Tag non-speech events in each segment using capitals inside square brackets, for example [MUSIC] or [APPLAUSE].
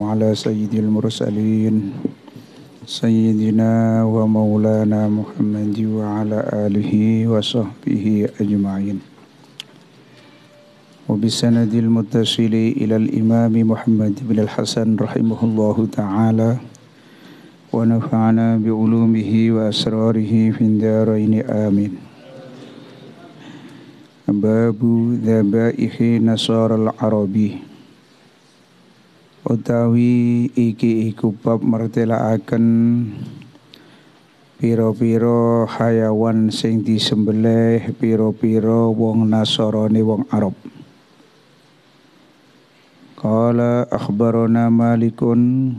وعلى سيد المرسلين سيدنا ومولانا محمد وعلى آله وصحبه أجمعين وبسند المتصل إلى الإمام محمد بن الحسن رحمه الله تعالى ونفعنا بعلومه وأسراره في الدارين آمين باب ذبائح نصارى العربي utawi iki iku bab martelaaken piro-piro hayawan sing disembelih piro-piro wong Nasrani wong Arab Kala akbarona Malikun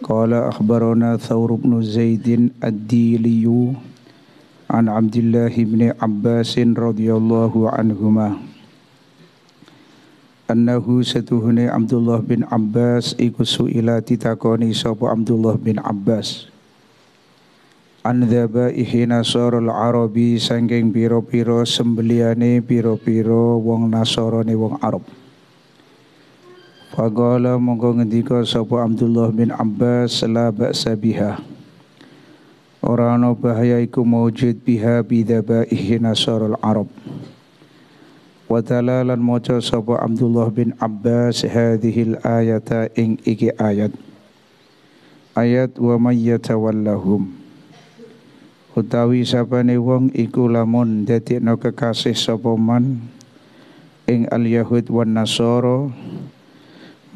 kala akbarona Thawr ibn Zaidin ad-Diliyu an Abdullah ibn Abbasin radhiyallahu anhumah annahu setuhune Abdullah bin Abbas iku suila titakoni sapa Abdullah bin Abbas an dzabaihi nasarul arabi sangking piro-piro sembeliane piro-piro wong nasarane wong Arab Faqala monggo ngendika sapa Abdullah bin Abbas la ba'sa biha Ora ana bahaya iku maujud biha bidabaihi nasarul arab wa ta'ala lan maca sapa Abdullah bin Abbas hadhil ayata ing iki ayat ayat wa may utawi sapane wong iku lamun dadekno kekasih sapa man ing al yahud wan nasoro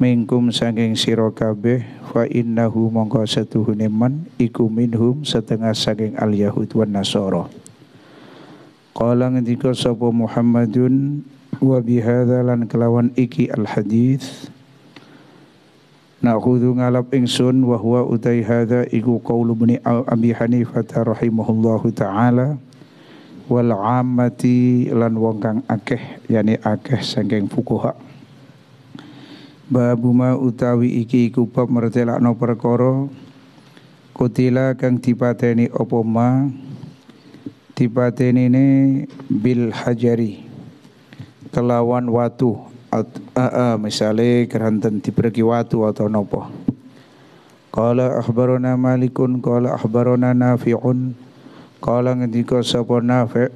mingkum sanging sira kabeh fa innahu mongko setuhune man iku minhum setengah sanging al yahud wan nasoro. Qala ngendika sapa Muhammadun wa bihadza lan kelawan iki al hadis Na'khudhu ngalap ingsun wa huwa utai hadza iku qaulu Ibnu Abi Hanifah rahimahullahu taala wal ammati lan wong kang akeh yani akeh saking fuqaha babu ma utawi iki iku bab mertelakno perkara kutila kang dipateni apa ma dipateni ini bil hajari kelawan watu At, uh, uh, misalnya keranten dipergi watu atau nopo Kala akhbarana Malikun kala akhbarana Nafi'un kala ngendika sapa Nafi'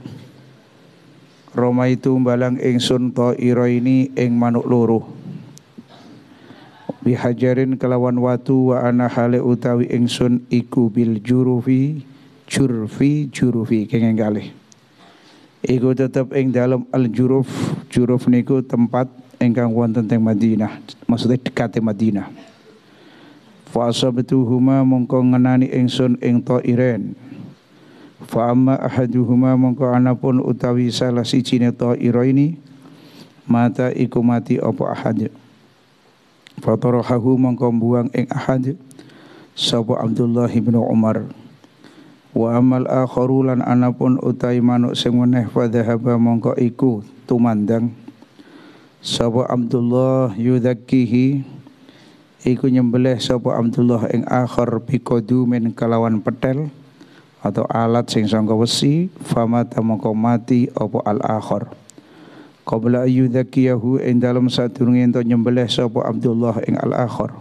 Roma itu balang ingsun ta'ira ini ing manuk loro bihajarin kelawan watu wa ana hale utawi ingsun iku bil jurufi jurfi jurufi kengen kali. iku tetep ing dalam al juruf juruf niku tempat ingkang wonten teng Madinah maksudnya dekat Madinah fa huma mongko ngenani ingsun ing Tairen fa amma ahaduhuma mongko anapun utawi salah siji ne ini. mata iku mati apa ahad fatarahahu mongko buang ing ahad sapa Abdullah bin Umar wa amal akharu lan anapun utai manuk sing meneh fadhahaba mongko iku tumandang sapa Abdullah yudzakihi iku nyembelih sapa Abdullah ing akhar biqadumin kalawan petel atau alat sing sangka wesi famata mongko mati apa al Kobla qabla eng ing dalem sadurunge ento nyembelih sapa Abdullah ing al akhir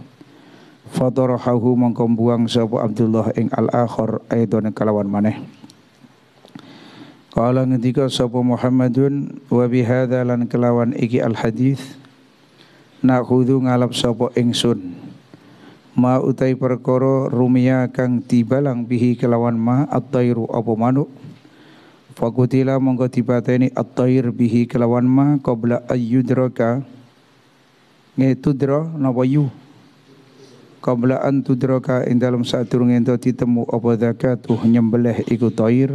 fadarahahu mongko buang sapa Abdullah ing al-akhir aidon kalawan maneh Qala ngendika sapa Muhammadun wa bihadza lan kelawan iki al-hadis nakhudhu ngalap sapa ingsun ma utai perkara rumia kang tibalang bihi kelawan ma at-tairu apa manuk Fakutila mongko dipateni at-tair bihi kelawan ma qabla ayyudraka ngitudra napa yu qabla an droka, ing dalam sadurunge ento ditemu apa zakatuh nyembelih iku toir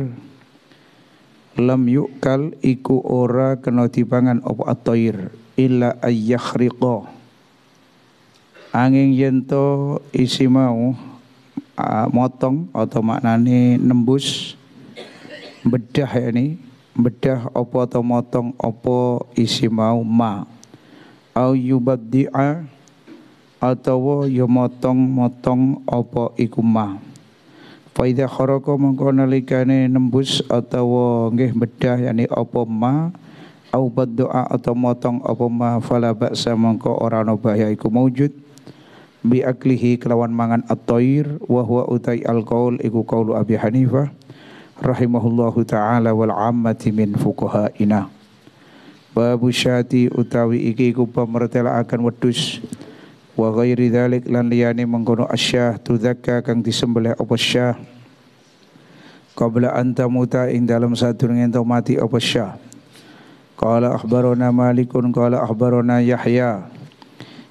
lam yukal iku ora kena dipangan apa atoir illa ayyakhriqa angin yento isi mau uh, motong atau maknane nembus bedah ya ini bedah opo atau motong opo isi mau ma au yubaddi'a atau yo ya motong-motong apa iku ma fa idza kharaqa mongko nalikane nembus atau ngeh bedah yani opo ma au doa atau motong opo ma fala ba'sa mongko ora bahaya iku maujud bi aklihi kelawan mangan atoir thair wa huwa utai al-qaul iku qaulu Abi Hanifah rahimahullahu taala wal ammati min fuqahaina babu syati utawi iki iku pemertela akan wedus wa ghairi dzalik lan liyane mengkono asyah tudzakka kang disembelih apa syah qabla anta muta ing dalam satu ento mati apa syah qala akhbarana malikun qala akhbarana yahya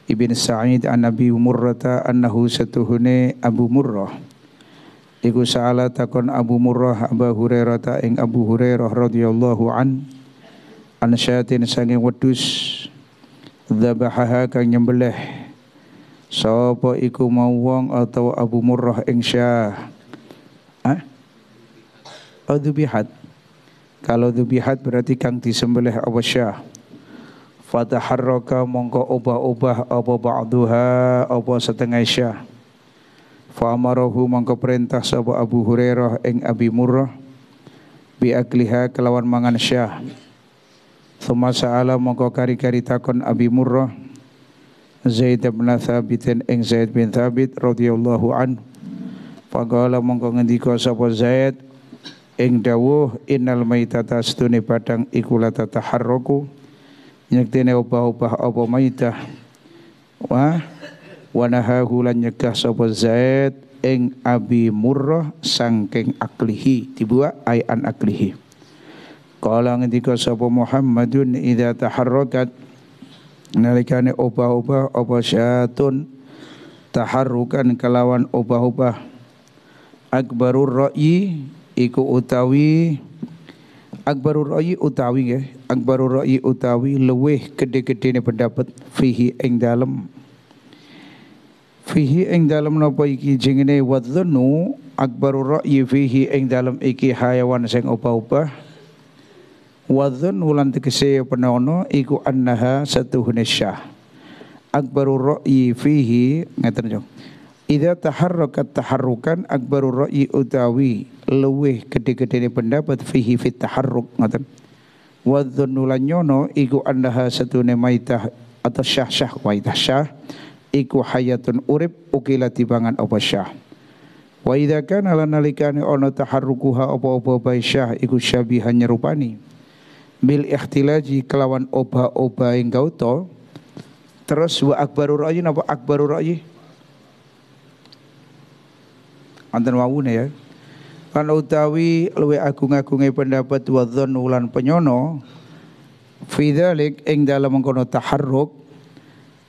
ibn sa'id an nabi murrata annahu satuhune abu murrah iku sa'ala takon abu murrah abu hurairah ta ing abu hurairah radhiyallahu an an syatin sange wedhus dzabahaha kang nyembelih Sapa iku mau wong atau Abu Murrah ing Syah. Hah? Adzubihat. Oh, Kalau dubihat berarti kang disembelih apa Syah. Fataharraka mongko ubah-ubah apa ba'duha apa setengah Syah. Fa'amarahu mongko perintah sapa Abu Hurairah ing Abi Murrah bi akliha kelawan mangan Syah. Suma sa'ala mongko kari-kari takon Abi Murrah Zaid bin Thabit ing Zaid bin Thabit radhiyallahu an. Pagala mongko ngendika sapa Zaid ing dawuh innal maitata stune padang iku la tataharraku nyektene obah-obah apa maitah wa wanahahu lan nyegah sapa Zaid ing Abi Murrah sangking aklihi ai ayan aklihi Kala ngendika sapa Muhammadun idza taharrakat nalikane obah-obah obah syatun taharrukan kelawan obah-obah akbarur ra'yi iku utawi akbarur ra'yi utawi ya akbarur ra'yi utawi luweh gede-gedene pendapat fihi ing dalem fihi ing dalem napa iki jengene wadzunu akbarur ra'yi fihi ing dalem iki hayawan sing obah-obah Wadon dhun hulan tegese penono iku annaha satu syah akbaru ra'yi fihi ngeten yo Ida taharrokat taharrukan akbaru ra'yi utawi luweh gede-gedene pendapat fihi fit taharruk Wadon wa dhunnu nyono iku annaha satune maitah atau syah-syah maitah syah iku hayatun urip ukila tibangan apa syah wa idza kana nalika nalikane ana taharrukuha apa-apa bae syah iku syabihan nyerupani bil ikhtilaji kelawan oba-oba yang gauto terus wa akbaru ra'yi napa akbaru ra'yi anten wawune ya lan utawi luwe agung-agunge pendapat wa dhon lan penyono fi dzalik ing dalem kono taharruk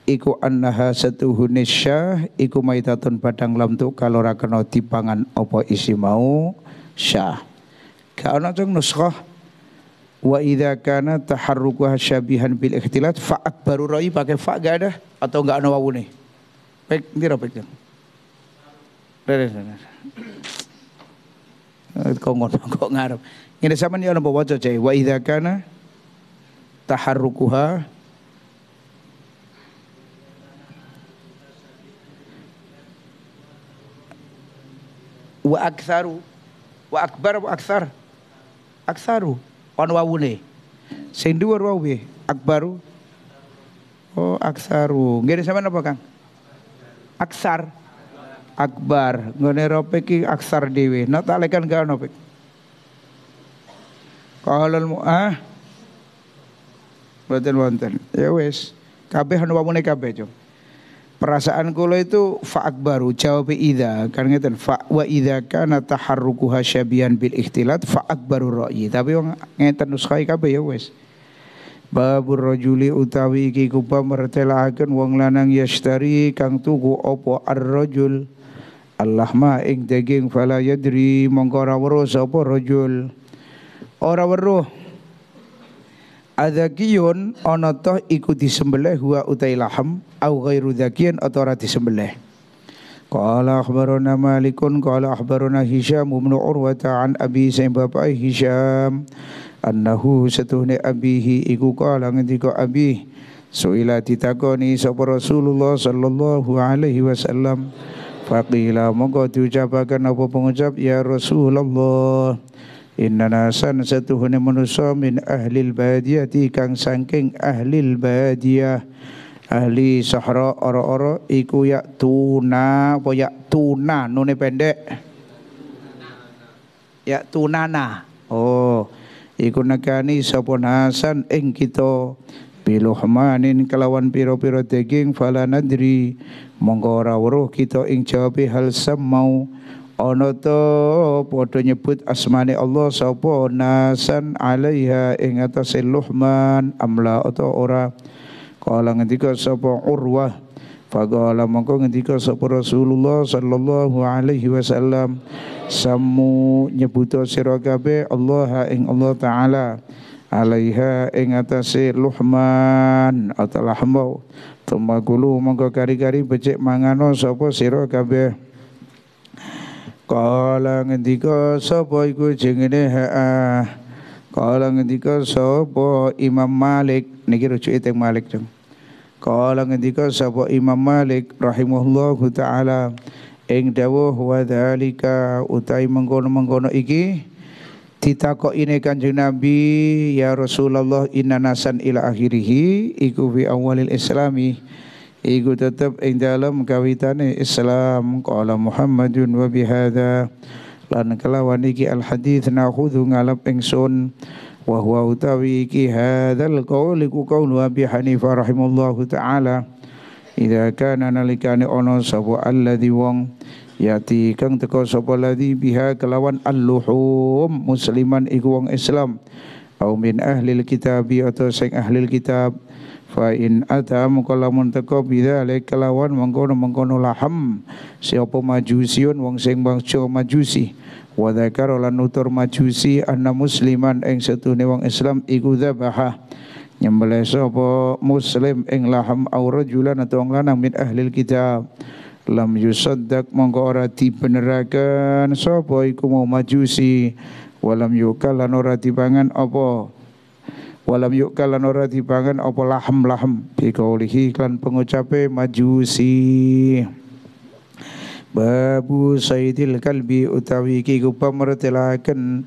iku annaha satuhune syah iku maitatun padang lam tu kalora kena dipangan apa isi mau syah gak ana cung nuskah Wa idza kana taharrukuha syabihan bil ikhtilat fa akbaru rawi pakai fa enggak ada atau enggak ada baik Pek ndira pek. Kok ngono kok ngarep. Ini sama orang waca cai. Wa idza kana taharrukuha wa aktsaru wa akbar wa aktsar aktsaru on wawune. Sing dhuwur wau Akbaru. Oh, aksaru. Nggih sampean apa, Kang? Aksar. Akbar. Ngene rope iki aksar dhewe. Nek nah, tak lekan gak ono pik. Qalal mu'ah. wonten. Ya wis, kabeh ono wawune kabeh, Cung perasaan kula itu fa'ak baru jawab ida kan ngeten fa wa ida kana taharrukuha hasyabian bil ikhtilat fa'ak baru ra'yi tapi wong ngeten nuskhai kabeh ya wis babur rajuli utawi iki kuba mertelaken wong lanang yashtari kang tuku opo ar-rajul Allah ma ing daging fala yadri mongko ora weruh sapa rajul ora weruh Adakiyun ana toh ikuti disembelih huwa utai laham au ghairu zakiyan atau rati sembelih. Qala akhbaruna Malikun qala akhbaruna Hisham bin Urwah an Abi Sa'id bapa Hisham annahu satuhni abihi iku qala ngendika abi suila ditakoni sapa Rasulullah sallallahu alaihi wasallam faqila moga diucapaken apa pengucap ya Rasulullah Inna nasan satuhuni manusia min ahlil badiyati kang sangking ahlil badiyah ahli sahra ora-ora iku tuna apa tuna nune pendek tunana oh iku nekani sapa nasan ing kita biluhmanin kelawan piro-piro daging fala nadri monggora ora weruh kita ing jawabi hal semau ana to padha nyebut asmane Allah sapa nasan alaiha ing atase luhman amla atau ora Kala ngendika sapa Urwah Faqala mongko ngendika sapa Rasulullah sallallahu alaihi wasallam samu nyebuta sira kabeh Allah ing Allah taala alaiha ing atase luhman atalahmau tumagulu mongko kari-kari becik mangano sapa sira kabeh Kala ngendika sapa iku jengene ha Kala ngendika sapa Imam Malik niki rujuke teng Malik dong Kala ngendika sapa Imam Malik rahimahullahu taala ing dawuh wa dzalika utai mengkono-mengkono iki ditakokine Kanjeng Nabi ya Rasulullah inna nasan ila akhirih iku fi awalil islami iku tetep ing dalam kawitane Islam qala Muhammadun wa bihadza lan kelawan iki al hadits nakhudhu ngalap ingsun وهو تبيك هذا القول كقول أبي حنيفة رحمه الله تعالى إذا كان نالك أن أنا سبو الذي وان يأتي كان تكو سبو الذي بها كلوان اللحوم مسلما إقوان إسلام au min ahlil kitab atau sing ahlil kitab fa in ata mukalamun teko bidzalik kelawan mengkono-mengkono laham siapa majusiun wong sing bangsa majusi wa dzakara lan nutur majusi anna musliman ing setune wong Islam iku dzabaha nyembelih sapa muslim ing laham au rajulan atau wong lanang min ahlil kitab lam yusaddaq mongko ora dibeneraken sapa iku mau majusi walam yukal lan ora dipangan apa walam yukal lan ora dipangan apa laham laham bikaulihi klan pengucape majusi babu saidil kalbi utawi iki kupa mertelaken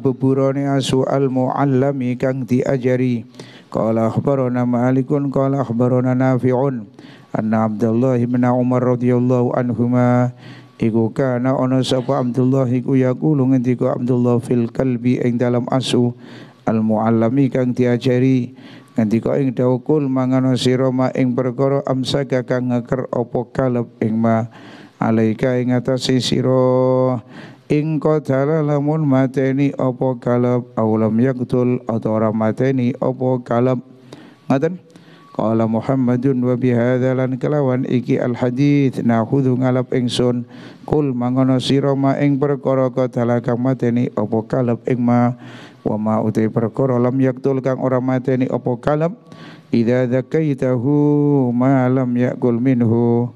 beburane asu al muallami kang diajari qala akhbarana malikun qala akhbarana nafi'un anna abdullah bin umar radhiyallahu anhuma Iku kana ono sapa Abdullah iku yaqulu ngendika Abdullah fil kalbi ing dalam asu al muallami kang diajari ngendika ing dawkul mangano sira ma ing perkara amsaka kang ngeker apa kaleb ing ma alaika ing atase sira ing qadara lamun mateni apa awalam aulam yaktul atau ora mateni apa kaleb ngaten Qala Muhammadun wa bihadza lan kelawan iki al hadits hudung alap engson kul mangono sira ma ing perkara kang mateni opo kalab engma wama wa ma uti perkara lam yaktul kang ora mateni apa ida idza zakaitahu ma lam yakul minhu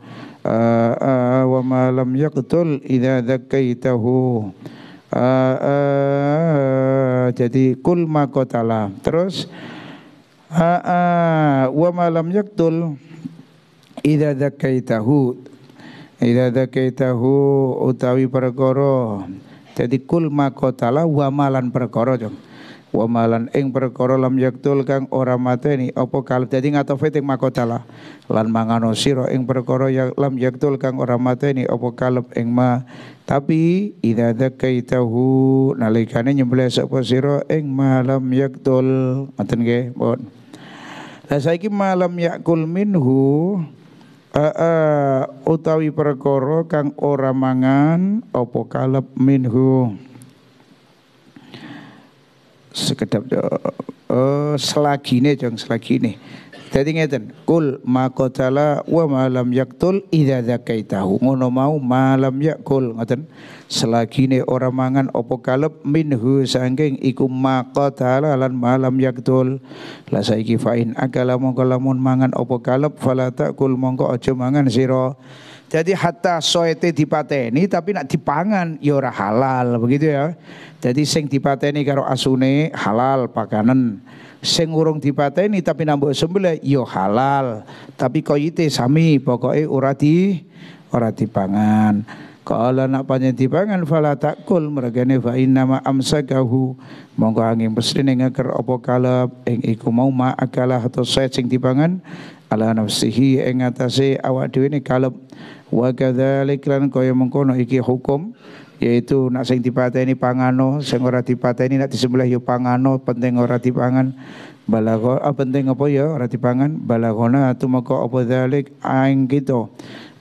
uh, uh, wa ma lam yaqtul idza zakaitahu uh, uh, jadi kul ma qatala terus Aa, wa malam yaktul idza dzakaitahu idza dzakaitahu utawi perkara jadi kul makotala wa malan perkara jong wa malan ing perkara lam yaktul kang ora mateni apa kal dadi ngatofe teng makotala lan mangano sira ing perkara yang lam yaktul kang ora mateni apa eng ing ma tapi idza dzakaitahu nalikane nyembelih sapa sira ing malam yaktul ngoten nggih bon Nah saiki malam yakul minhu uh, uh, utawi perkoro kang ora mangan apa kaleb minhu. Sekedap uh, selagine selagi ini. Tadi ngeten, kul makotala wa malam yaktul idza zakaitahu. Ngono mau malam yakul Selagi Selagine orang mangan opo minhu sangking iku makotala lan malam yaktul. Lah saiki fain akala mongko lamun mangan opo kaleb kul takul mongko aja mangan siro. Jadi hatta soete dipateni tapi nak dipangan yora ya halal begitu ya. Jadi sing dipateni karo asune halal pakanan sing urung dipateni tapi nambah sembelih yo ya halal tapi koyite sami pokoknya ora di ora dipangan Kala nak panjen dipangan fala takul mergane fa inna ma amsakahu monggo angin pesrene ngeker apa kalab ing iku mau ma akalah atau saya sing dipangan ala nafsihi ing atase awak dhewe ne kalab wa kadzalik lan kaya mengkono iki hukum yaitu nak sing dipateni pangano sing ora dipateni nak disembelih yo ya pangano penting ora dipangan balago ah, penting apa ya ora dipangan balagona tumeka apa dalik aing kita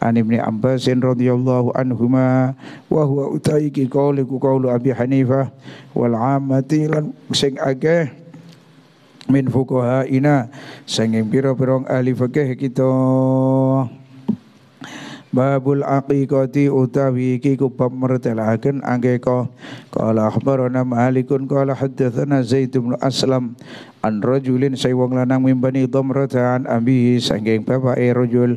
an ibni abbas radhiyallahu anhuma wa huwa utaiki qauli ku qaulu abi hanifah wal amati lan sing akeh min fuqaha ina sing pira-pira ahli fikih kita babul aqiqati utawi iki ku bab mertelaken angeka qala akhbarana malikun qala haddatsana zaid bin aslam an rajulin sai wong lanang min bani dhamratan abi sanging e rajul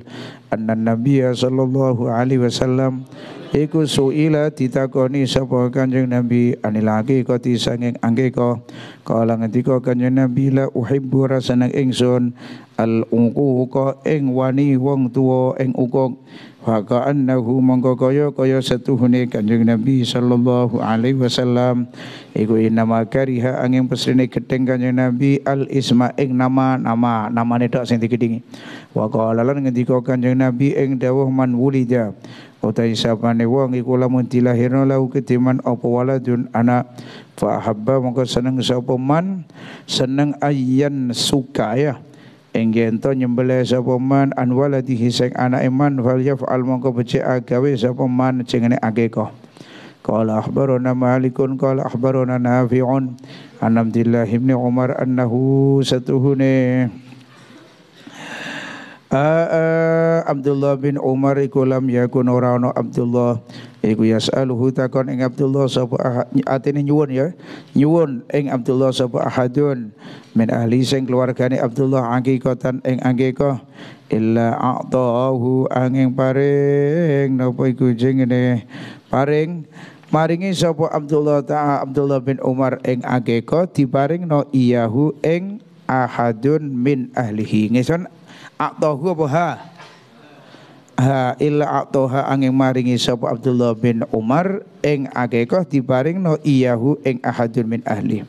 anna nabiyya sallallahu alaihi wasallam iku suila ditakoni sapa kanjeng nabi anil aqiqati sanging angeka kala ngendika kanjeng nabi la uhibbu rasanang ingsun al uquqa ing wani wong tuwa ing ukuk Wa ka'annahu mongko kaya kaya setuhune Kanjeng Nabi sallallahu alaihi wasallam iku inama kariha angin pesrene gething Kanjeng Nabi al isma ing nama nama namane tok sing digedingi. Wa qala lan ngendika Kanjeng Nabi ing dawuh man wulida utai sapane wong iku lamun dilahirno lahu kediman apa waladun anak fa habba mongko seneng sapa man seneng ayyan suka ya Enggen to nyembelih sapa man an waladihi sing anake man fal yaf'al mongko becik agawe sapa man jengene akikah. Qala akhbarana Malikun qala akhbarana Nafi'un an Abdullah ibn Umar annahu satuhune Aa, Abdullah bin Umar iku lam yakun ora ana Abdullah Iku yas'aluhu takon ing Abdullah sapa ahad atine nyuwun ya. Nyuwun ing Abdullah sapa ahadun min ahli sing keluargane Abdullah akikatan ing akikah illa a'tahu angin paring napa iku jengene paring maringi sapa Abdullah ta'a Abdullah bin Umar ing no iya iyahu ing ahadun min ahlihi. Ngeson a'tahu apa ha? ha illa atoha angin maringi sapa Abdullah bin Umar ing akekah no iyahu ing ahadun min ahli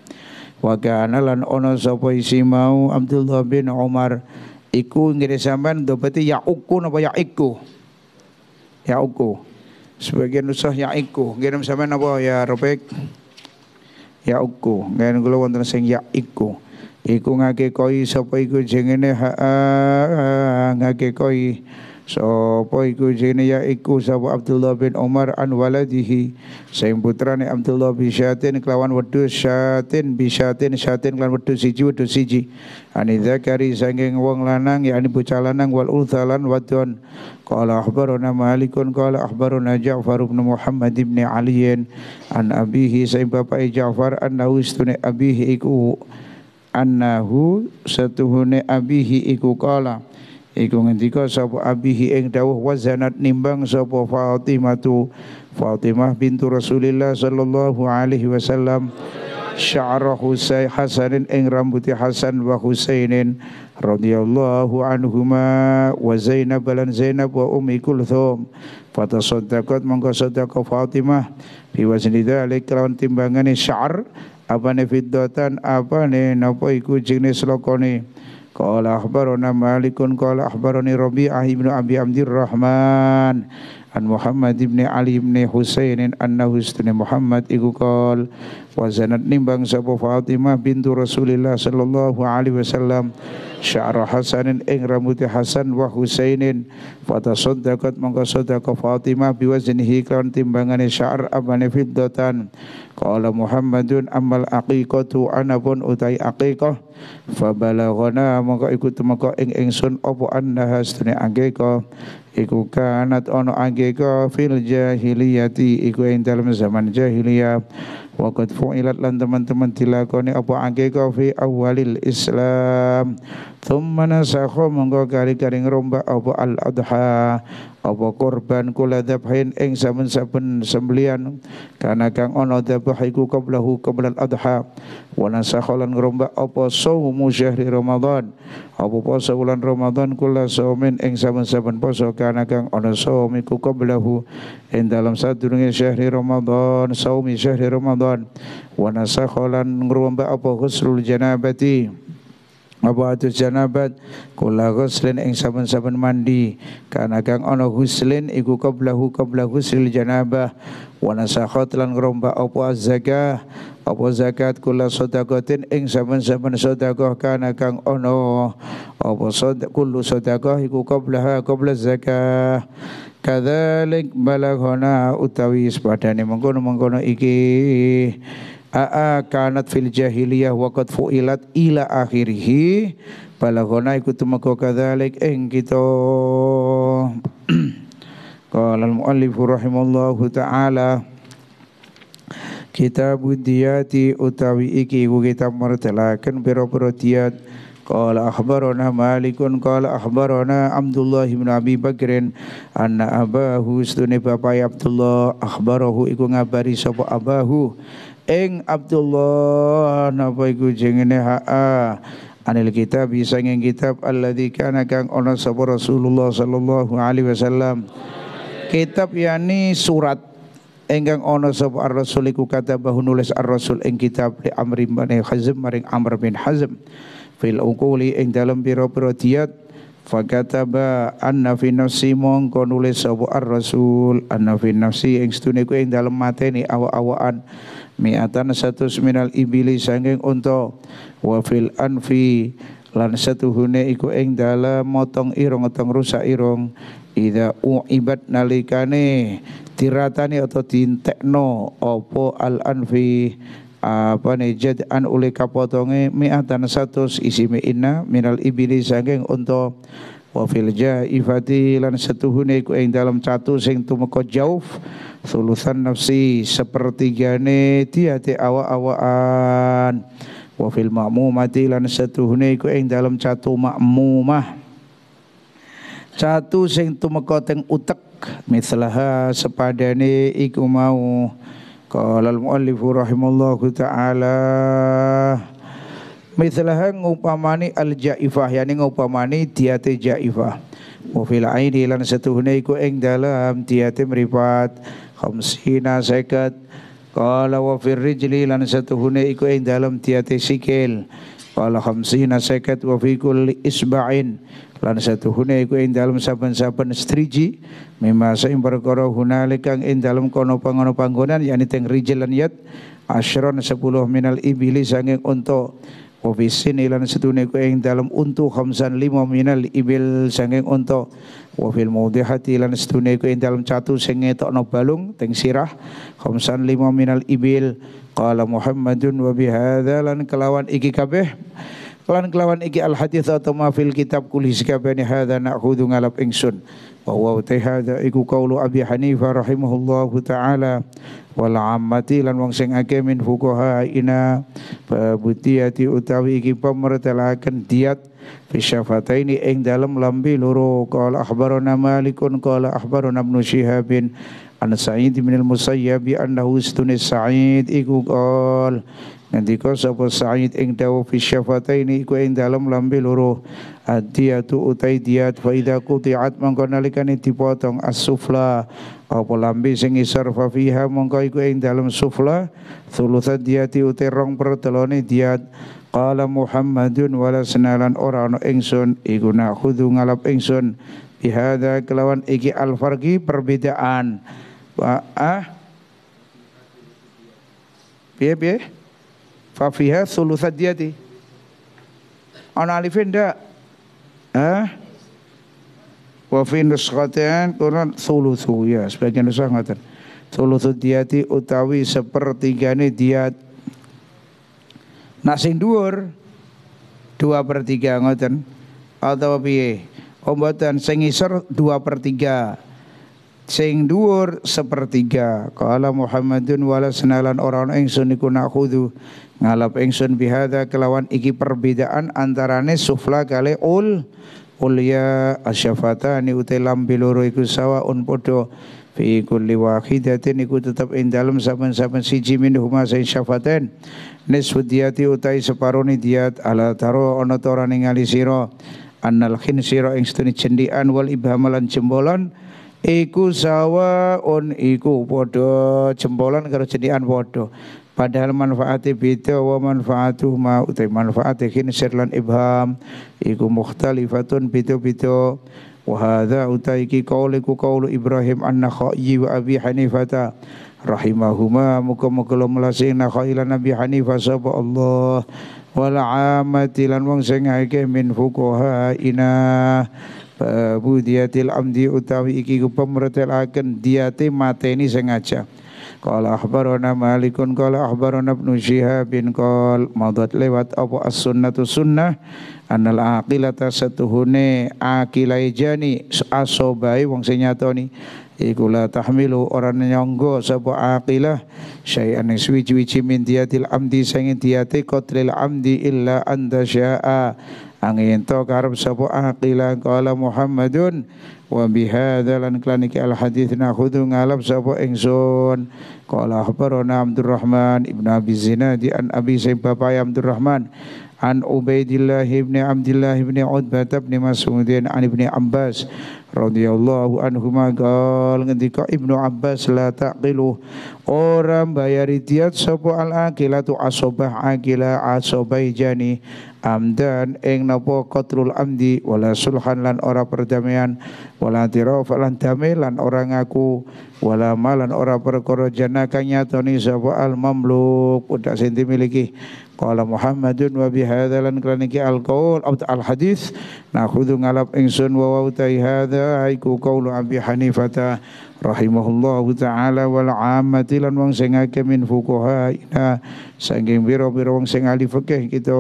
wa kana lan ono sapa isi mau Abdullah bin Umar iku ngene sampean dobeti ya uku napa ya iku ya uku sebagian usah ya iku ngene sampean napa ya robek ya uku ngene kula wonten sing ya iku iku ngakekoi sapa iku jengene ha koi So, iku jene ya iku sapa Abdullah bin Umar an waladihi sing putrane Abdullah bin Syatin kelawan wedhus Syatin bin Syatin Syatin kelawan wedhus siji wedhus siji ani zakari sanging wong lanang yakni bocah lanang wal untha lan wadon qala akhbarana Malikun qala akhbarana Ja'far bin Muhammad bin Ali an abihi sing bapake Ja'far annahu istune abihi iku annahu satuhune abihi iku qala Iku ngendika sapa abihi ing dawuh wazanat nimbang sapa Fatimah tu Fatimah bintu Rasulillah sallallahu alaihi wasallam sya'ra Husain Hasanin ing rambuti Hasan wa Husainin radhiyallahu anhuma wa Zainab lan Zainab wa Ummi Kulthum fatasaddaqat mangko sedekah Fatimah bi wazni dzalik lawan timbangane sya'ar apane fiddatan apane napa iku jenis lokone Qala akhbarana Malikun qala akhbarani Rabi'ah ibn Abi Abdirrahman an Muhammad ibn Ali ibn Husainin annahu istana Muhammad iku qala wa zanat nimbang sapa Fatimah bintu Rasulillah sallallahu alaihi wasallam sya'ra Hasanin ing ramuti Hasan wa Husainin fatasaddaqat mongko sedekah Fatimah biwaznihi kan timbangane sya'ar abane fiddatan qala Muhammadun amal aqiqatu anapun utai aqiqah fabalaghana mongko iku temeka ing ingsun apa annaha sedene aqiqah iku kanat ono angeka fil jahiliyati iku ing dalam zaman jahiliyah wa fu'ilat lan teman-teman dilakoni apa angeka fi awalil islam thumma nasakha monggo kali-kali rombak apa al adha apa korban kula dzabhin ing saben-saben sembelian kana kang ono dzabah iku qablahu qabla adha wa nasakhalan ngrombak apa saumu syahri ramadan apa puasa bulan ramadan kula saumin ing saben-saben poso kana kang ono saum iku qablahu ing dalam sadurunge syahri ramadan saumi syahri ramadan wa nasakhalan ngrombak apa ghuslul janabati Mabatu janabat kula ghuslin ing saben-saben mandi kana kang ana ghuslin iku qablahu qabla janaba, janabah wa nasakhat lan ngromba apa zakah apa zakat kula sedekatin ing saben-saben sedekah kana kang ana apa sedekah kullu sedekah iku qablaha qabla zakah kadzalik balaghana utawi sepadane mengkono-mengkono iki Aa kanat fil jahiliyah wa fu'ilat ila akhirih balaghana iku tumeka kadzalik ing kita [CLEARS THROAT] qala al muallif rahimallahu taala kitab diyati utawi iki ku kita martelaken pira-pira diyat Qala akhbarana Malikun qala akhbarana Abdullah bin Abi Bakrin anna abahu stune bapak Abdullah akhbarahu iku ngabari sapa abahu ing Abdullah napa iku jengene ha'a anil kitab sanging kitab alladzi kana kang ana sapa Rasulullah sallallahu alaihi wasallam kitab yani surat ingkang ana sapa ar-rasul iku katabahu nulis ar-rasul ing kitab li amri bin hazm maring amr bin hazm fil ukuli ing dalam biro pira diat fakataba anna fi nafsi mongko nulis ar-rasul anna fi nafsi ing stune ing dalem mateni awa awaan mi'atan satu minal ibili sanging unta wafil anfi lan hune iku ing dalam motong irong otong rusak irong ida uibat nalikane diratani atau dintekno opo al anfi apa nih jad an ule kapotonge mi'atan satu isi mi'inna minal ibili sanging unta wafil fil jaifati lan hune iku ing dalam catu sing tumeka jauf sulusan nafsi sepertigane tiate awa-awaan. wa fil ma'mumati lan satuhne iku ing dalam catu makmumah catu sing tumeka teng utek mislaha sepadane iku mau qala al muallif rahimallahu taala mislaha ngupamani al jaifah yani ngupamani tiate jaifah wa fil aini lan satuhne iku ing dalam tiate meripat khamsina sekat Qala wa fir rijli lan satuhune iku ing dalem diate sikil Qala khamsina sekat wa fi kulli isba'in lan satuhune iku ing dalem saben-saben striji mimma saing perkara hunalika ing dalem kono pangono panggonan yani teng rijil yat asyron 10 minal ibili sanging untuk Wafisin fi setune ku ing dalam untu khamsan lima minal ibil sanging unta wafil fil hati ilan setune ku ing dalam catu sing ngetokno balung teng sirah khamsan lima minal ibil qala muhammadun wa bihadza lan kelawan iki kabeh lan kelawan iki al hadis atau mafil kitab kulis kabehane hadza nakhudhu ngalap ingsun ووati hadza iku kaulu Abi Hanifah rahimahullahu taala wal ammati lan wong sing akeh min fuqaha ina babutiyati utawi iki pemertelaken diat fi syafataini ing dalem lambi loro qala akhbarana malikun qala akhbarana ibnu shihabin an sa'id bin al-musayyib annahu istuni sa'id iku qala Ngendika sapa Sa'id ing dawu fi syafataini iku ing dalam lambe loro. Adiyatu utai diat fa idza quti'at mangko nalikane dipotong as-sufla apa lambi sing isor fa fiha mangko iku ing dalam sufla thulutsa diati utai rong pertelone diat Qala Muhammadun wala senalan ora ingsun iku nak kudu ngalap ingsun bihada kelawan iki al fargi perbedaan. Ah, piye piye? Fafiha sulusat jati. Ana alifin ndak? Hah? Wa fi nuskhatan Quran sulusu ya sebagian nuskhah ngoten. Sulusu diati utawi sepertigane diat. Nah sing dhuwur 2 per 3 ngoten atau piye? Ombatan oh, sing dua 2 per 3 sing dhuwur sepertiga kala Muhammadun wala senalan orang ingsun iku nakhudhu ngalap ingsun bihada kelawan iki perbedaan antarane sufla kali ul ulya asyafatani utai lambi loro iku sawaun podo fi kulli wahidatin iku tetap ing dalem saben-saben siji min huma sing syafaten nisfu diyati utai separone diat ala taro ana ta ora ningali sira annal khinsira ing cendian wal ibhamalan jembolan iku on iku podo jembolan karo cendian podo padahal manfaati bida wa manfaatu ma utai manfaati khinsir lan ibham iku mukhtalifatun bida-bida wa hadza utai ki kauliku kaulu Ibrahim an-Nakhai wa Abi Hanifata rahimahuma muka muga mlasing Nakhai lan Abi Hanifah sapa Allah wal amati lan wong sing min fukuha ina babu diatil amdi utawi iki ku pemretelaken diate mateni sengaja Qala akhbarana Malikun qala akhbarana Ibnu bin qol madat lewat apa as-sunnatu sunnah annal aqilata satuhune akilai jani asobai wong sing ni iku la tahmilu ora nyangga akilah aqilah syai'an suwi-suwi min diatil amdi sing diate qatlil amdi illa anda syaa angin to karep sapa aqila qala muhammadun wa bihadzalan klanik al haditsna khudu ngalap sapa ingsun qala akhbarana abdurrahman ibnu abi zinadi an abi sa'ib bapak abdurrahman an Ubaidillah ibn Abdullah ibn Utbah ibn Mas'udin an ibn Abbas radhiyallahu anhuma qal ngendika Ibnu Abbas la taqilu orang bayari tiat sapa al tu asobah aqila asobai jani amdan ing napa qatlul amdi wala sulhan lan ora perdamaian wala tiraf lan damai lan ora ngaku wala malan ora perkara jana Tony nyatoni sapa al mamluk udak sing dimiliki Qala Muhammadun wa bihadza lan kana iki al-qaul al hadis nakhudhu ngalap ingsun wa wa hadza iku qaulu Abi Hanifata rahimahullahu taala wal ammati lan wong sing akeh min fuqaha ina saking biro-biro wong sing ahli fikih kita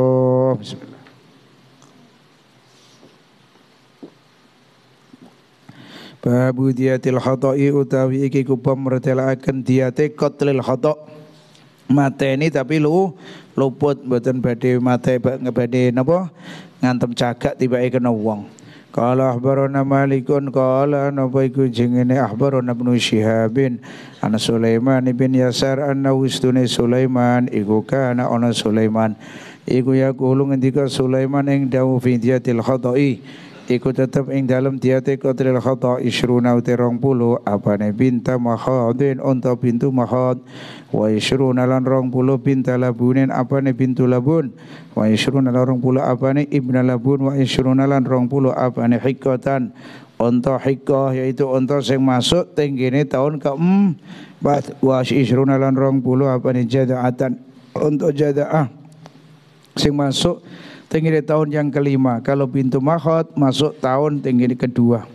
bismillah Babu diatil khata'i utawi iki ku akan diate qatlil khata' mateni tapi lu luput mboten badhe mate badhe napa ngantem cagak tibake kena wong Qala ahbarana Malikun kala napa iku jengene ahbarana Ibnu Shihabin ana Sulaiman ibin Yasar anna wistune Sulaiman iku kana ana Sulaiman iku yaqulu ngendika Sulaiman ing dawuh fidiyatil khata'i iku tetep ing dalem diate qatril khata isruna utirong puluh apane binta mahadin unta pintu mahad wa isruna lan rong puluh binta labunin apane bintu labun wa isruna lan rong puluh apane ibna labun wa isruna lan rong puluh apane hikatan unta hikoh yaitu unta sing masuk tinggine tahun ke em wa isruna lan rong puluh apane jadaatan untuk jadaah sing masuk tinggi di tahun yang kelima. Kalau pintu mahot masuk tahun tinggi di kedua.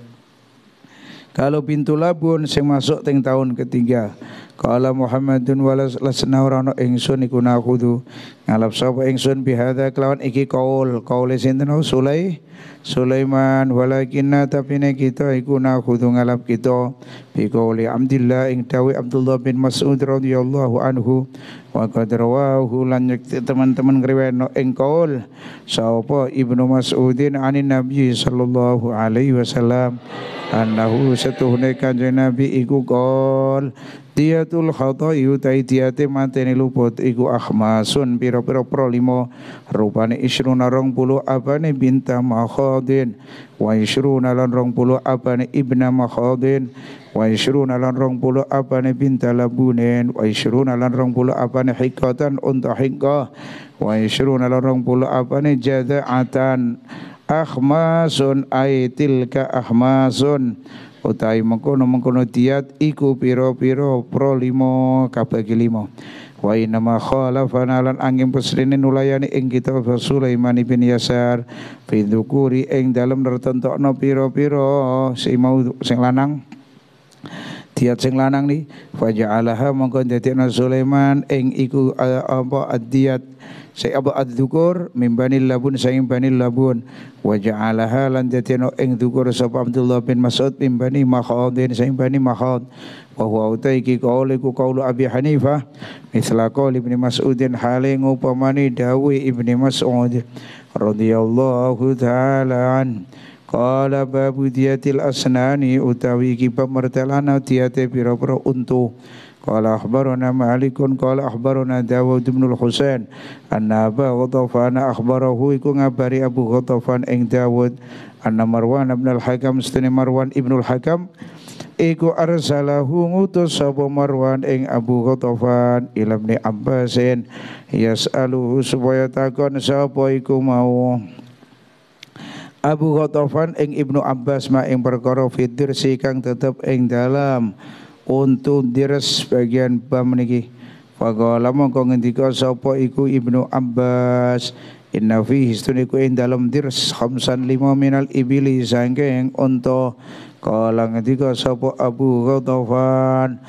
Kalau pintu labun sing masuk teng tahun ketiga. Kala Muhammadun walas lasna ora ono ingsun iku nakudu. Ngalap sapa ingsun bihadza kelawan iki kaul. Kaule sinten Sulai Sulaiman walakinna tapine kita iku nakudu ngalap kita bi kauli Abdillah ing dawe Abdullah bin Mas'ud radhiyallahu anhu wa qad rawahu lan teman-teman ngriwayatno ing kaul sapa Ibnu Mas'udin anin Nabi sallallahu alaihi wasallam annahu setuhne kanjeng nabi iku qol Diatul khata'i utai diate mateni luput iku ahmasun pira-pira prolimo rupane isruna rong puluh abane binta makhadin wa isruna lan rong puluh abane ibna makhadin wa isruna lan rong puluh abane binta labunin wa isruna lan rong puluh abane hikatan untuk hikah wa isruna lan rong puluh abane jada'atan ahmasun aitil ka ahmasun utai mengkono mengkono tiat iku piro piro pro limo kabagi limo wa inna ma khalafana lan angin pesrini nulayani ing kita Sulaiman bin Yasar fidukuri ing dalem tertentokno piro-piro si mau sing lanang tiat sing lanang ni faja'alaha mongko dadekno Sulaiman ing iku eh, apa adiat abu adzukur mimbanil labun saya banil labun wajah ja'alaha lan dadina eng dzukur sapa Abdullah bin Mas'ud mimbani makhadin saya bani makhad bahwa utai utaiki qauliku kaulu Abi Hanifah misla qauli Ibnu Mas'udin halengu ngupamani dawi Ibnu Mas'ud radhiyallahu taala an Kala babu diatil asnani utawi iki pemertelana diate pira-pira untuk Qala akhbarana Malikun qala akhbarana Dawud bin husain anna Abu Ghatafan akhbarahu iku ngabari Abu Ghatafan ing Dawud anna Marwan bin hakam setene Marwan hakam iku arsalahu ngutus sapa Marwan ing Abu Ghatafan ila Ibnu Abbasin yasaluhu supaya takon sapa iku mau Abu Ghatafan ing Ibnu Abbas ma ing perkara fidir si kang tetep ing dalam untuk diras bagian bab niki faqala mongko ngendika sapa iku Ibnu Abbas inna fihi iku ing dalam diras khamsan lima minal ibili sangking unta kala ngendika sapa Abu Ghadafan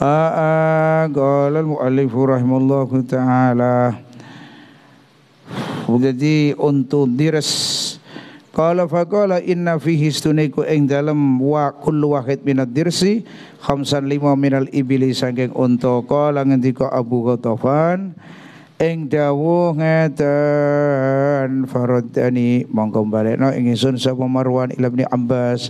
Aa qala al-muallif rahimallahu ta'ala Jadi untuk diras Kala faqala inna fihi istuniku ing dalam wa kullu wahid minad dirsi khamsan lima minal ibili saking unta kala ngendika Abu Ghatafan ing dawuh ngeten faradani mongko balekno ing ingsun sapa Marwan ibni Abbas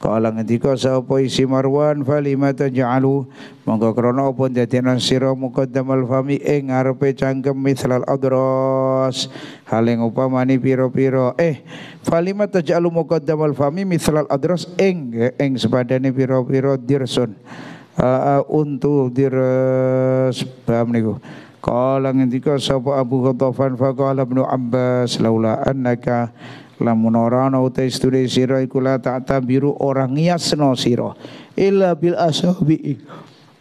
Kala ngendika sapa isi Marwan falima taj'alu monggo krana apa dadekna sira damal fami ing ngarepe cangkem mithlal adras haling upamani pira-pira eh falima taj'alu muqaddamal fami mithlal adras ing ing sepadane pira-pira dirsun uh, untu dirs paham niku Kala ngendika sapa Abu Ghatafan faqala Ibnu Abbas laula annaka lamun ora ana uta istune sira iku la ta'tabiru ora ngiasno sira illa bil ashabi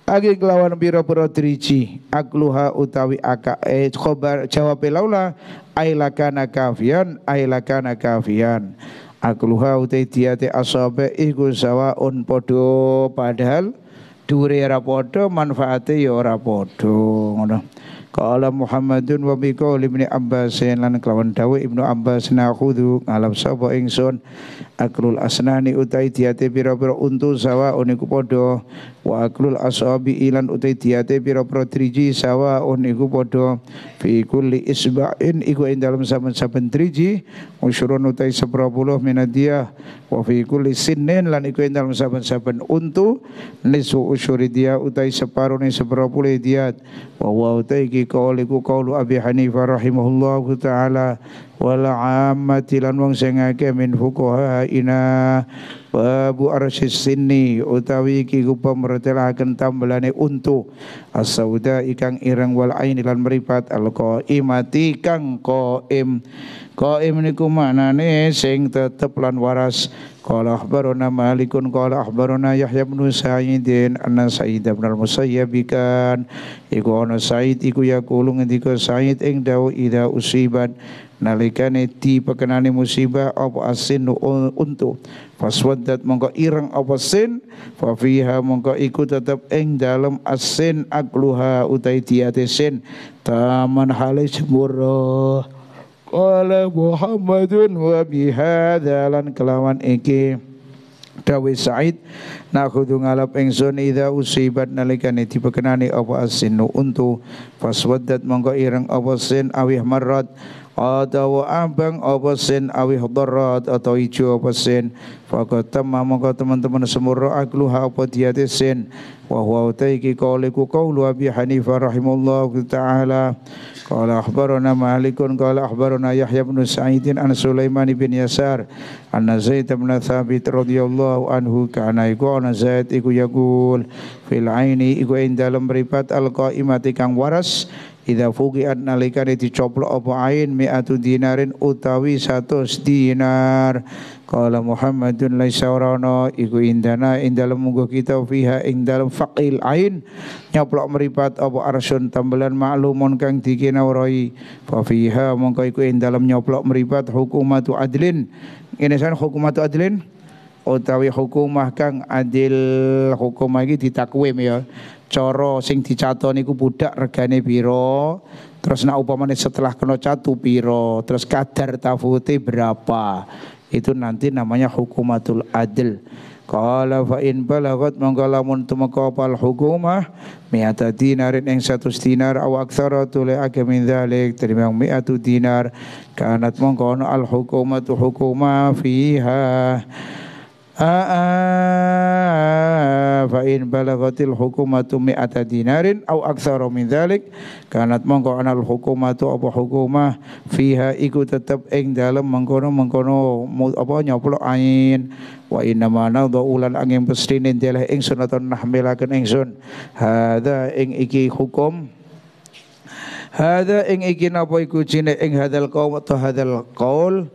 Agi kelawan biro piro trici akluha utawi aka eh khobar jawab laula ailakana kafian ailakana kafian akluha utai diate asabe iku sawaun podo padahal dure ora podo manfaate ya ora podo ngono Qala Muhammadun wa biqauli Ibnu Abbas lan kelawan dawuh Ibnu Abbas nakhudhu alam sapa ingsun akrul asnani utai diate pira-pira untu sawa uniku padha wa akrul asabi ilan utai diate pira-pira triji sawa uniku padha fi kulli isba'in iku ing dalem saben-saben driji usyurun utai 10 minadia wa fi kulli sinin lan iku ing dalem saben-saben untu nisu usyuri dia utai separone 10 diat wa wa utai qawliku qawlu Abi Hanifah rahimahullahu taala wal ammati lan wong sing akeh min ina babu arsis sinni utawi iki rupa mertelaken tambelane untu asauda ikang ireng wal aini lan meripat al qaimati kang qaim qaim niku maknane sing tetep lan waras qala akhbaruna malikun qala akhbaruna yahya bin sa'idin anna sa'id bin al-musayyib kan iku ana sa'id iku yaqulu ngendika sa'id ing dawu ida usibat nalikane dipekenani musibah apa asin untuk faswadat mongko ireng apa sin fa fiha mongko iku tetep ing dalem asin akluha utai diate sin taman halis muro qala muhammadun wa bihadzalan kelawan iki Dawi Said nakhudhu ngalap ingsun idza usibat nalikane dipekenani apa asinu untu faswadat mongko ireng apa sin awih marat atau abang apa sin awih darat atau ijo apa sin faqat maka teman-teman semurra akluha apa diate sin wa huwa taiki qauliku qaulu abi hanifa rahimallahu taala qala akhbarana malikun qala akhbarana yahya bin sa'idin an sulaiman bin yasar anna zaid bin thabit radhiyallahu anhu kana iku ana zaid iku yaqul fil aini iku ing al qaimati kang waras Idza fuqiat nalikane dicoplok apa ain atu dinarin utawi satu dinar. Qala Muhammadun lai warana iku indana indalam dalem kita fiha indalam fakil faqil ain nyoplok meripat apa arsun tambelan maklumun kang dikina Fa fiha mongko iku indalam dalem nyoplok meripat hukumatu adlin. Ini san hukumatu adlin utawi hukumah kang adil hukum iki ditakwim ya coro sing dicato niku budak regane piro terus nak upamane setelah kena catu piro terus kadar tafuti berapa itu nanti namanya hukumatul adil Kala fa in balagat mongko lamun tumeka pal hukumah mi'ata dinarin ing satu dinar aw aktsara tule min dzalik terima mi'atu dinar kanat mongko al hukumatu hukuma fiha Ah, ah, ah, fa in balagatil hukumatu mi'ata dinarin au aksara min dzalik kanat mongko anal hukumatu apa hukumah fiha iku tetep ing dalem mengkono-mengkono apa nyoplo ain wa inna ma nadha ulan angin pestine deleh ingsun atau nahmilaken ingsun hadza ing iki hukum Hada ing iki napa iku cine ing hadal qaul atau hadal qaul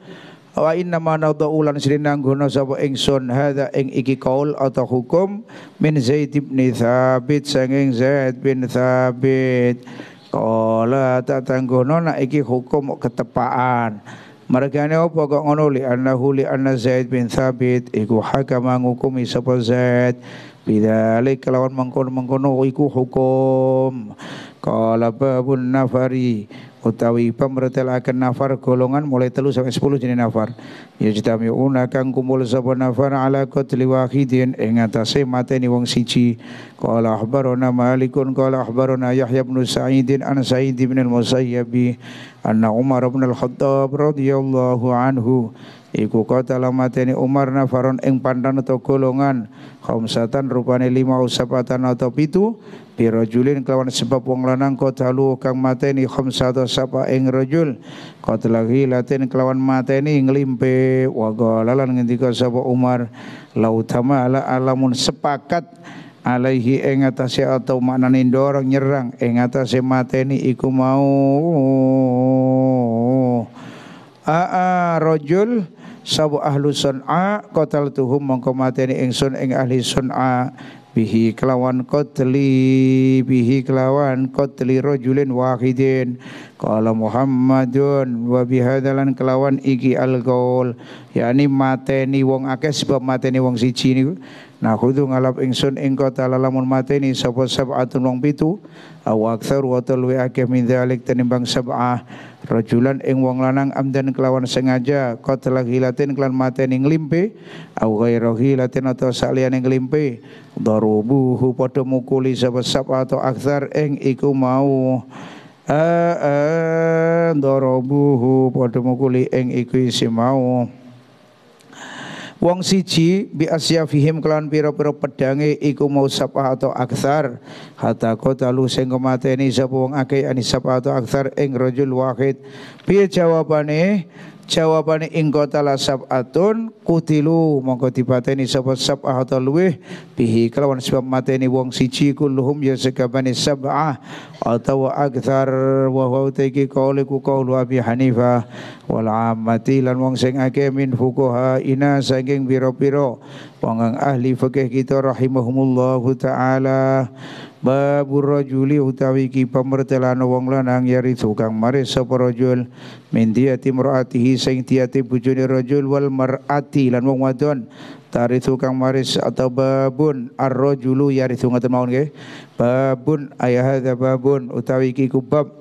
wa inna ma nadau lan sirina nggono sapa ingsun hadza ing iki kaul atau hukum min Zaid bin Thabit sanging Zaid bin Thabit Kala tatanggono nak iki hukum ketepaan Mergane apa kok ngono li annahu li anna Zaid bin Thabit iku hakama ngukumi sapa Zaid bidalik kelawan mengkon mengkono iku hukum Kala babun nafari utawi pamretelaken nafar golongan mulai telu sampai sepuluh jenis nafar yajtami'una kang kumpul sapa nafar ala kotli wahidin ing atase mateni wong siji qala akhbarona malikun qala akhbarona yahya bin sa'idin an sa'id bin al-musayyabi anna umar bin al-khattab radhiyallahu anhu Iku kota lamateni Umar nafaron ing pandan atau golongan Khamsatan rupane lima usapatan atau pitu birajulin kelawan sebab wong lanang qatalu kang mateni khamsata sapa ing rajul qatla latin kelawan mateni nglimpe wa lalan ngendika sapa Umar lautama ala alamun sepakat alaihi ing atase atau maknane dorong nyerang ing atase mateni iku mau aa rajul sabu ahlu sun'a qataltuhum mongko mateni ingsun ing ahli sun'a bihi kelawan kotli, bihi kelawan kotli rojulin wahidin kalau muhammadun wa bihadalan kelawan iki al gaul yakni mateni wong akeh sebab mateni wong siji niku Nah kudu ngalap ingsun ingko ta'ala mateni sapa sab'atun wong pitu aw aktsar wa talwi akeh min dzalik tenimbang sab'ah rajulan ing wong lanang amdan kelawan sengaja qatla hilatin kelan mateni nglimpe aw ghairu hilatin atau salian nglimpe darubuhu padha mukuli sapa atau aktsar ing iku mau eh dorobuhu padha mukuli eng iku isi mau Wong siji bi asyafihim kelan pira-pira pedange iku mau sapa atau aksar hatta qatalu sing kemateni sapa wong akeh ani sapa atau aksar ing rajul wahid piye jawabane jawabane ing qatala sab'atun kutilu mongko dipateni sapa sab'ah ta luweh bihi kelawan sebab mateni wong siji kulluhum ya sakabane sab'ah atau akthar wa huwa taiki qauliku qaulu Abi Hanifah wal ammati lan wong sing akeh min fuqaha ina saking pira-pira wong ahli fikih kita rahimahumullahu taala babu rajuli utawi ki pemertelan wong lanang yari tukang mari sapa rajul min diati mar'atihi sing diati bojone rajul wal mar'at wati lan wong wadon tarithu kang maris atau babun arrojulu rajulu yarithu ngaten mawon nggih babun ayah babun utawi iki kubab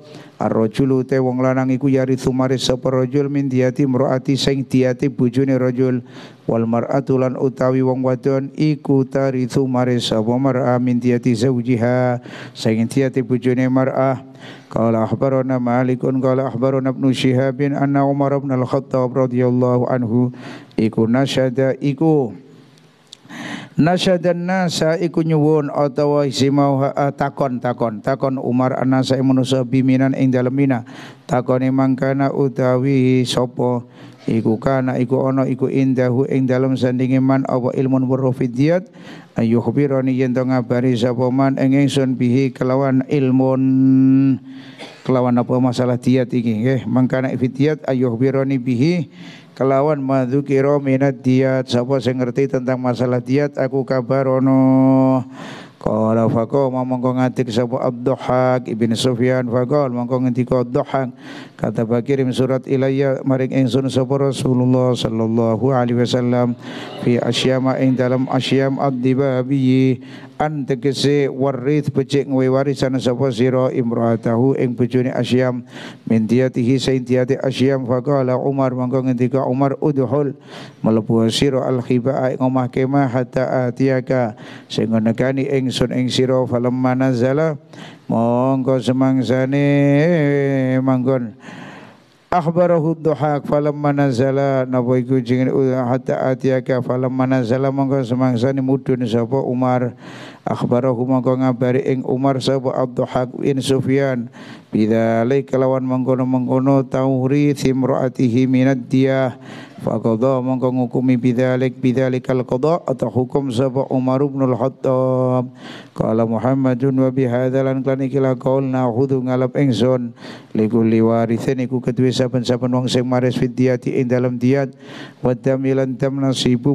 Ar-rajulu te wong lanang iku yari sumaris sapa rajul min diati mraati sing diati bojone rajul wal mar'atu lan utawi wong wadon iku tari sumaris sapa mar'a min diati zaujiha sing diati bojone mar'ah qala akhbarana malikun qala akhbarana ibnu syihabin anna umar bin al-khattab radhiyallahu anhu iku nasyada iku Nasyadan nasa iku nyuwun atawa simau eh, takon takon takon Umar anasa manusa biminan ing dalem mina takone kana utawi sopo iku kana iku ono iku indahu ing dalem sandinge man apa ilmun warofidiyat ayu khbirani yen to ngabari sapa man ing ingsun bihi kelawan ilmun kelawan apa masalah diat iki nggih mangkana fitiyat ayu bihi kelawan madzukira minad diat, sapa sing ngerti tentang masalah diat? aku kabarono Qala ma mongko ngatik sapa Abdohak ibn Sufyan faqal mongko ngendika Abdhahak kata bakirim surat ilayya maring ingsun sapa Rasulullah sallallahu alaihi wasallam fi asyama ing dalam asyam ad-dibabi an warith becik ngwe warisan sapa sira imraatahu ing bojone asyam min diyatihi sain diyati asyam faqala Umar mongko ngendika Umar udhul mlebu siro al-khibaa ing omah kemah hatta atiaka sehingga nekani ing ingsun ing sira falamma nazala mongko semangsane manggon akhbarahu dhuhak falamma nazala napa iku jingin hatta atiyaka falamma nazala mongko semangsane mudun sapa Umar akhbarahu mongko ngabari ing Umar sapa Abdhahak bin Sufyan bidzalik kelawan mengkono-mengkono tauri thimraatihi minad diyah Faqadha mongko ngukumi bidzalik bidzalikal qada atau hukum sapa Umar bin Al-Khattab. Qala Muhammadun wa bihadzalan klan iki la qaulna hudu ngalap ingsun likulli warithin iku kedue saben-saben wong sing maris ing dalam diat wa damilan tam nasibu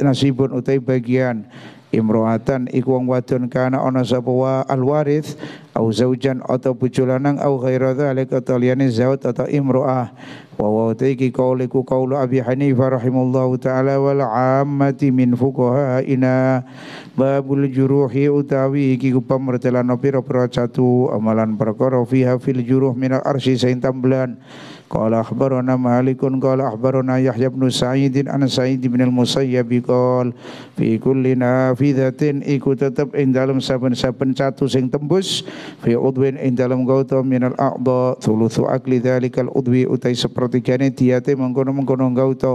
nasibun utai bagian imroatan iku wong wadon kana ana sapa wa alwarith au zaujan atau bojo lanang au ghaira dzalik atau zaut atau imroah wa watiki qawliku qawlu Abi Hanifah rahimahullahu ta'ala wal amati min fuqaha'ina babul juruhi utawi iki pamertelano pira-pira catu amalan perkara fiha fil juruh minal arsy saintambulan Qala akhbarana Malikun qala akhbarana Yahya bin Sa'id an Sa'id bin al-Musayyab qol fi kulli nafidhatin iku tetep ing dalem saben-saben catu sing tembus fi udwin ing gautam minal a'dha thuluthu akli dzalikal udwi utai seper tijane diate mengkono-mengkono engkau to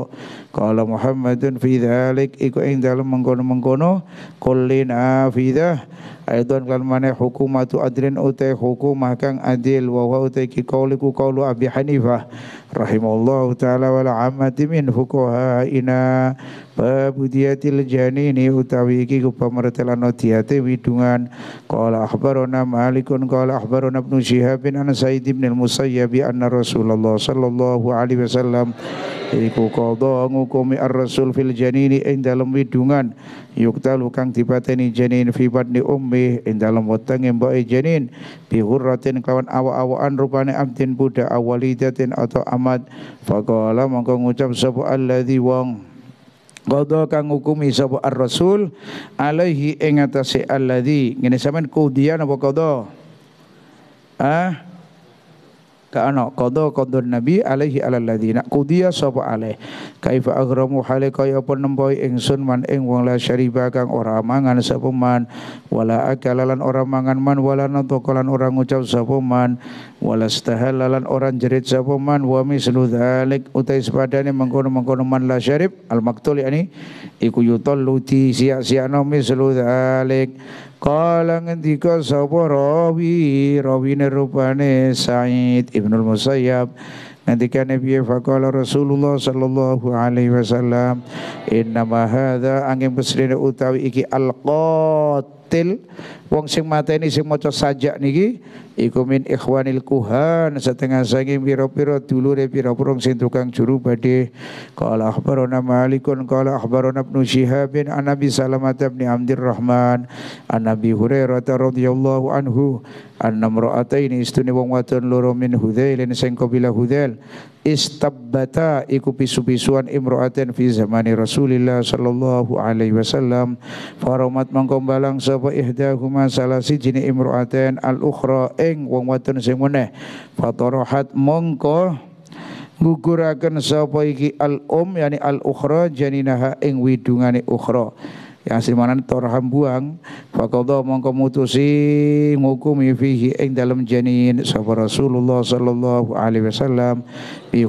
qala Muhammadun fi dzalik iku ing dalem mengkono-mengkono kullin afidah Aidon kan hukum hukumatu adrin utai hukum kang adil wa wa utai ki kauliku kaulu Abi Hanifah Rahimullah, taala wal amati min fuqahaina babudiyatil janini utawi iki pemertelan diate widungan qala akhbarona malikun qala akhbarona ibnu syihab an sa'id ibn al musayyab anna rasulullah sallallahu alaihi wasallam iku qadha ngukumi ar-rasul fil ini ing dalem widungan yuktalu kang dipateni janin fi badni ummi ing dalem wetenge mbake janin bi hurratin kawan awa-awaan rupane abdin budak awalidatin atau amat faqala mongko ngucap sapa alladzi wong Qadha kang ngukumi sapa ar-rasul alaihi ing atase alladzi ngene sampean kudian apa kodo Ah, ka ana qada nabi alaihi alal ladina qudiya sapa alaih kaifa aghramu hale kaya apa nempo ingsun man ing wong la syariba kang ora mangan sapa man wala akalalan ora mangan man wala natokalan ora ngucap sapa man wala stahalalan ora jerit sapa man wa mislu dzalik utai sepadane mengkono-mengkono man la syarib al maktul yani iku yutallu ti sia-sia no mislu dzalik Kala ngendika sapa rawi, rawine rupane Said Ibnul Musayyab Nantikan Nabi Fakala Rasulullah Sallallahu Alaihi Wasallam Innama hadha angin pesrina utawi iki alqat batil wong sing mateni sing maca sajak niki iku min ikhwanil kuhan setengah saking pira-pira dulure pira-pira sing tukang juru badhe qala akhbarana malikun qala akhbarana ibnu syihab bin anabi salamah bin abdir rahman an nabi hurairah radhiyallahu anhu annamra'ataini istune wong wadon loro min hudzailin sing kabilah hudzail istabbata iku pisu-pisuan imro'atin fi zamani Rasulillah sallallahu alaihi wasallam faromat mangko balang sapa ihdahuma salah jini imro'atin al-ukhra ing wong wadon sing meneh fatarahat mongko gugurakan sapa iki al um yani al ukhra janinaha ing widungane ukhra yang simanan torham buang faqadha mongko mutusi ngukumi fihi ing dalam janin sapa Rasulullah sallallahu alaihi wasallam bi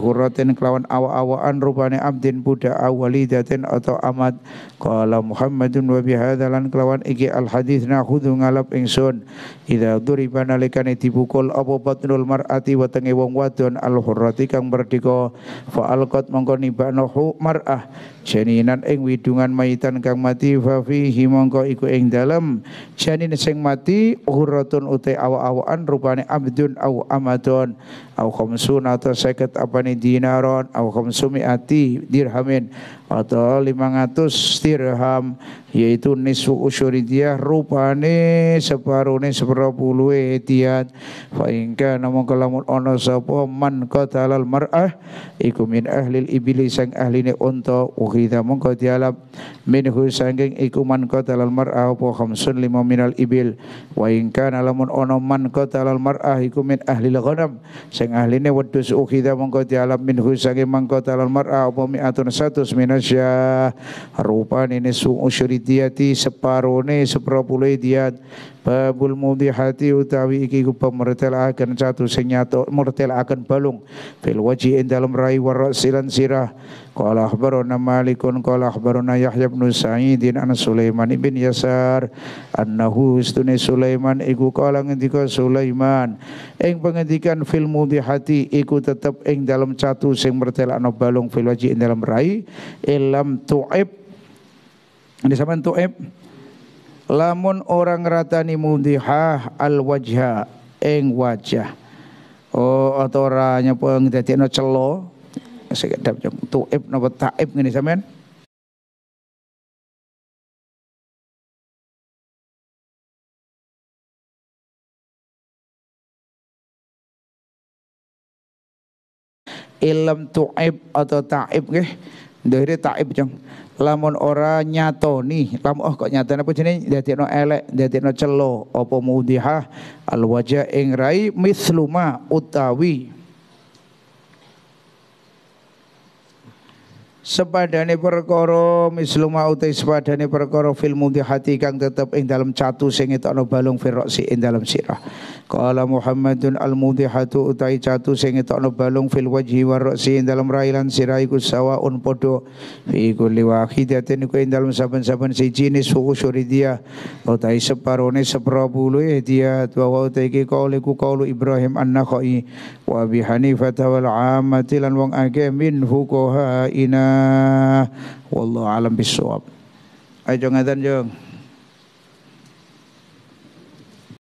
kelawan awa-awaan rupane abdin budak awalidatin atau amat qala Muhammadun wa bihadzalan kelawan iki al hadis nakhudhu ngalap ingsun ida duriba nalikane dipukul apa batnul mar'ati wetenge wong wadon al hurrati kang merdeka fa alqat mongko nibano mar'ah janinan ing widungan maitan kang mati fa fihi mongko iku ing dalem janin sing mati Uhuratun uti awak-awakan rupane abdun au amadon au atau seket apa nih dinaron au khamsumiati dirhamin atau 500 dirham yaitu nisfu usyuridiah rupane separuh puluh etiat fa ingka namun kalamun ono sapa man qatalal mar'ah iku min ahlil ibili sang ahline unta ukhidha mongko dialap minhu sanging iku man qatalal mar'ah apa khamsun lima minal ibil wa ingka lamun ono man qatalal mar'ah iku min ahlil ghanam sing ahline wedhus ukhidha mongko dialam minhu saking mangko talal mar'a apa mi'atun satus minasya ini nisu usyridiyati separone sepropule diat babul mudihati utawi iki ku akan satu sing nyato akan balung fil waji dalam dalem rai warasilan sirah Kolah akhbarana Malikun kolah akhbarana Yahya bin Sa'idin an Sulaiman bin Yasar annahu istuni Sulaiman iku kala ngendika Sulaiman ing pengendikan fil hati ikut tetep eng dalam catu sing mertelakno balung fil waji ing dalam rai ilam tu'ib ini sama tu'ib lamun orang ratani mudihah al wajah, eng wajah oh atau ora nyapa ngdadekno celo sekedap jeng tuib napa taib ngene sampean ilm tuib atau taib nggih ndhere taib jeng lamun ora nyatoni lamun oh kok nyatoni apa jenenge dadekno elek dadekno celo apa mudhihah alwaja ing rai misluma utawi sepadane perkara mislu mau te sepadane perkara fil mudhati kang tetep ing dalam catu sing etokno balung firqsi ing dalam sirah qala muhammadun al mudhatu utai catu sing etokno balung fil wajhi warqsi ing dalam railan sirah iku sawaun padha fi kulli wahidatin ku ing dalam saben-saben siji suri dia utai separone sepro bulu e dia wa utai ki kaule ku kaulu ibrahim an-nakhai wa bi hanifata wal amati lan wong akeh min fuqaha ina wallahu alam bisawab ayo jong adzan jong